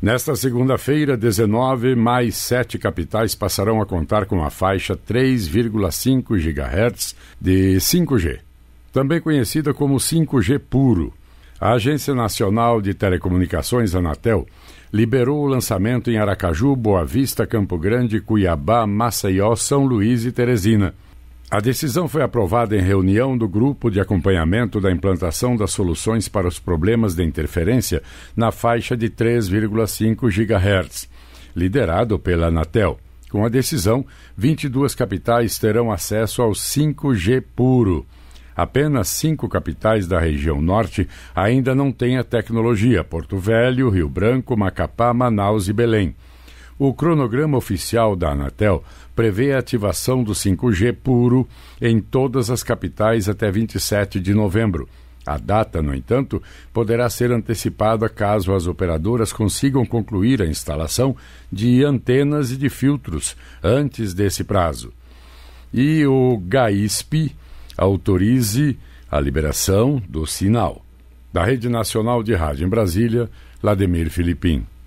Nesta segunda-feira, 19, mais sete capitais passarão a contar com a faixa 3,5 GHz de 5G, também conhecida como 5G puro. A Agência Nacional de Telecomunicações, Anatel, liberou o lançamento em Aracaju, Boa Vista, Campo Grande, Cuiabá, Maceió, São Luís e Teresina. A decisão foi aprovada em reunião do Grupo de Acompanhamento da Implantação das Soluções para os Problemas de Interferência na faixa de 3,5 GHz, liderado pela Anatel. Com a decisão, 22 capitais terão acesso ao 5G puro. Apenas cinco capitais da região norte ainda não têm a tecnologia: Porto Velho, Rio Branco, Macapá, Manaus e Belém. O cronograma oficial da Anatel prevê a ativação do 5G puro em todas as capitais até 27 de novembro. A data, no entanto, poderá ser antecipada caso as operadoras consigam concluir a instalação de antenas e de filtros antes desse prazo. E o GAISP autorize a liberação do sinal. Da Rede Nacional de Rádio em Brasília, Vladimir Filipim.